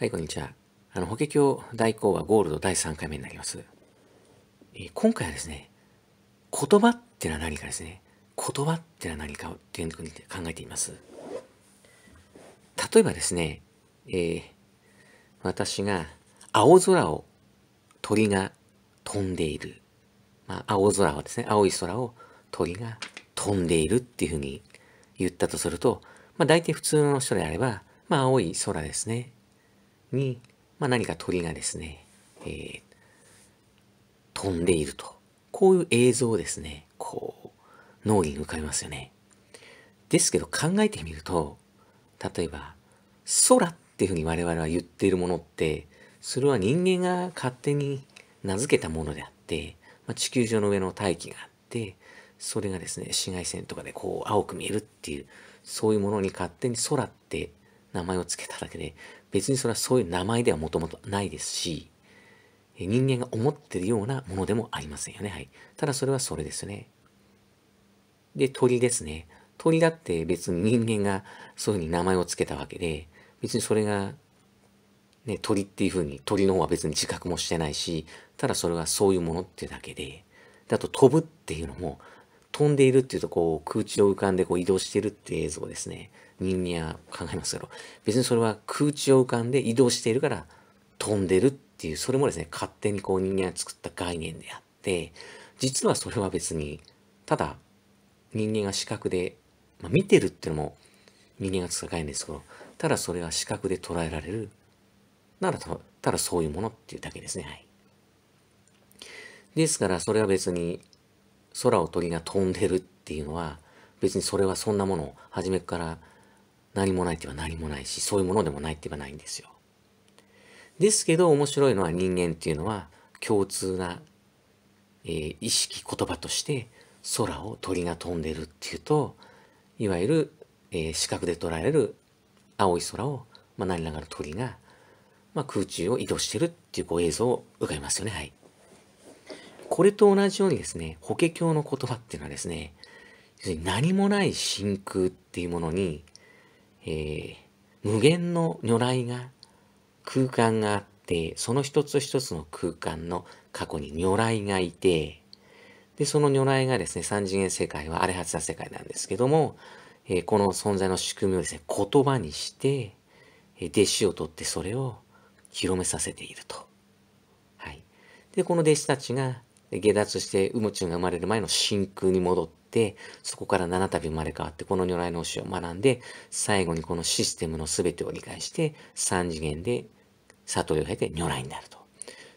はい、こんにちは。あの、法華経大講はゴールド第3回目になります。えー、今回はですね、言葉ってのは何かですね、言葉ってのは何かっていうふうに考えています。例えばですね、えー、私が青空を鳥が飛んでいる。まあ、青空はですね、青い空を鳥が飛んでいるっていうふうに言ったとすると、まあ大体普通の人であれば、まあ青い空ですね。に、まあ、何か鳥がですね、えー、飛んでいると。こういう映像をですね、こう、脳裏に浮かびますよね。ですけど考えてみると、例えば、空っていうふうに我々は言っているものって、それは人間が勝手に名付けたものであって、まあ、地球上の上の大気があって、それがですね、紫外線とかでこう青く見えるっていう、そういうものに勝手に空って名前を付けただけで、別にそれはそういう名前ではもともとないですし、人間が思ってるようなものでもありませんよね。はい。ただそれはそれですね。で、鳥ですね。鳥だって別に人間がそういうふうに名前を付けたわけで、別にそれが、ね、鳥っていうふうに、鳥の方は別に自覚もしてないし、ただそれはそういうものってだけで、だと飛ぶっていうのも、飛んでいるっていうと、こう、空中を浮かんでこう移動してるって映像ですね。人間は考えますけど、別にそれは空中を浮かんで移動しているから飛んでるっていう、それもですね、勝手にこう人間が作った概念であって、実はそれは別に、ただ人間が視覚で、まあ、見てるっていうのも人間が作った概念ですけど、ただそれは視覚で捉えられる。ならただそういうものっていうだけですね。はい。ですから、それは別に空を鳥が飛んでるっていうのは別にそれはそんなもの初めから何もないって言えば何もないしそういうものでもないって言えばないんですよ。ですけど面白いのは人間っていうのは共通な、えー、意識言葉として空を鳥が飛んでるっていうといわゆる、えー、視覚で捉える青い空を、まあ、何らかの鳥が、まあ、空中を移動してるっていうこう映像を浮かびますよねはい。これと同じようにですね、法華経の言葉っていうのはですね、何もない真空っていうものに、えー、無限の如来が、空間があって、その一つ一つの空間の過去に如来がいて、で、その如来がですね、三次元世界は荒れ発た世界なんですけども、えー、この存在の仕組みをですね、言葉にして、弟子を取ってそれを広めさせていると。はい。で、この弟子たちが、で下脱してウモチュンが生まれる前の真空に戻って、そこから7度生まれ変わって、この如来の教えを学んで、最後にこのシステムの全てを理解して、3次元で悟りを経て如来になると。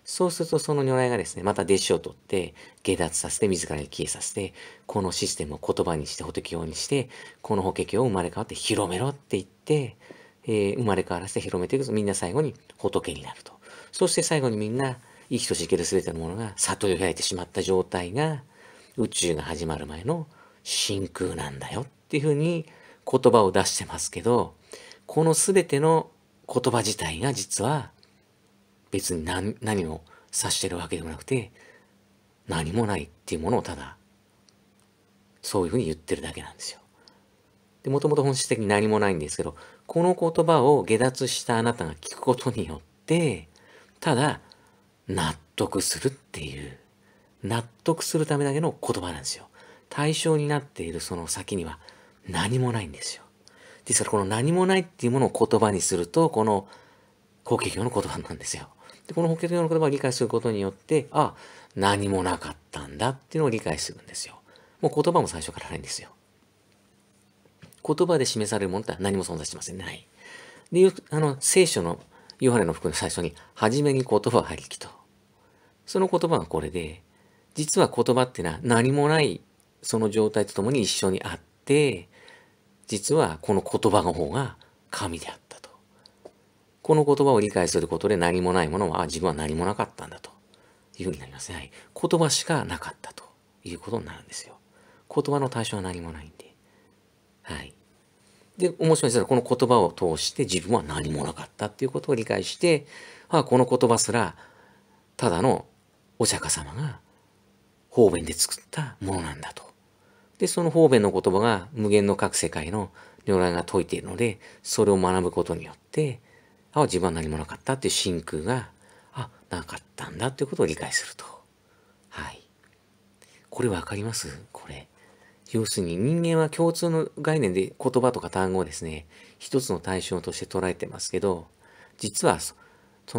そうするとその如来がですね、また弟子を取って、下脱させて、自らに消えさせて、このシステムを言葉にして、仏教にして、この法華経を生まれ変わって広めろって言って、えー、生まれ変わらせて広めていくと、みんな最後に仏になると。そして最後にみんな、生きとし生ける全てのものが悟りを開いてしまった状態が宇宙が始まる前の真空なんだよっていうふうに言葉を出してますけど、この全ての言葉自体が実は別に何何を指してるわけでもなくて、何もないっていうものをただ、そういうふうに言ってるだけなんですよ。で、もともと本質的に何もないんですけど、この言葉を下脱したあなたが聞くことによって、ただ納得するっていう、納得するためだけの言葉なんですよ。対象になっているその先には何もないんですよ。ですからこの何もないっていうものを言葉にすると、この法華経の言葉なんですよ。でこの法華経の言葉を理解することによって、あ、何もなかったんだっていうのを理解するんですよ。もう言葉も最初からないんですよ。言葉で示されるものって何も存在しません、ない。で、あの、聖書のヨハネの福の最初に、初めに言葉はりきと。その言葉はこれで、実は言葉ってのは何もないその状態とともに一緒にあって、実はこの言葉の方が神であったと。この言葉を理解することで何もないものは、自分は何もなかったんだというふうになりますね。はい、言葉しかなかったということになるんですよ。言葉の対象は何もないんで。はい。で、面白いですが、この言葉を通して自分は何もなかったということを理解して、あ、この言葉すら、ただのお釈迦様が方便で作ったものなんだと。で、その方便の言葉が無限の各世界の如来が説いているので、それを学ぶことによって、あ、自分は何もなかったっていう真空が、あ、なかったんだということを理解すると。はい。これわかりますこれ。要するに人間は共通の概念で言葉とか単語をですね、一つの対象として捉えてますけど、実はそ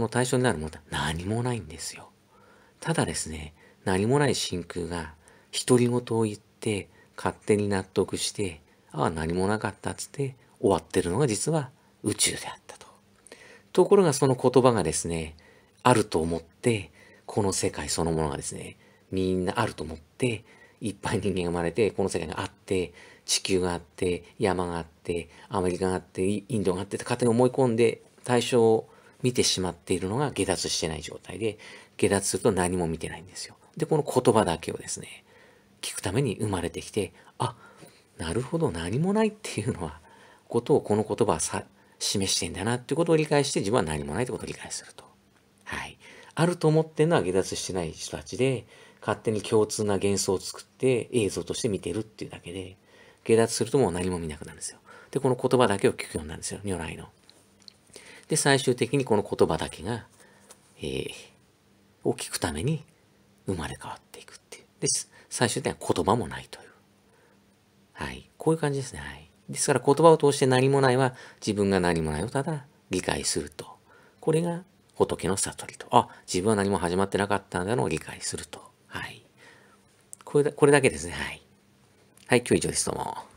の対象になるものは何もないんですよ。ただですね、何もない真空が独り言を言って勝手に納得して、ああ何もなかったっつって終わってるのが実は宇宙であったと。ところがその言葉がですね、あると思って、この世界そのものがですね、みんなあると思って、いっぱい人間が生まれて、この世界があって、地球があって、山があって、アメリカがあって、インドがあってって勝手に思い込んで対象を見てしまっているのが下脱してない状態で、下脱すると何も見てないんですよ。で、この言葉だけをですね、聞くために生まれてきて、あ、なるほど、何もないっていうのは、ことをこの言葉はさ示してんだなってことを理解して、自分は何もないってことを理解すると。はい。あると思ってるのは下脱してない人たちで、勝手に共通な幻想を作って映像として見てるっていうだけで、下脱するともう何も見なくなるんですよ。で、この言葉だけを聞くようになるんですよ、如来の。で、最終的にこの言葉だけが、えー、を聞くために生まれ変わっていくっていう。で、最終的には言葉もないという。はい。こういう感じですね。はい。ですから言葉を通して何もないは自分が何もないをただ理解すると。これが仏の悟りと。あ、自分は何も始まってなかったんだのを理解すると。はい。これだこれだけですね。はい。はい、今日以上です。どうも。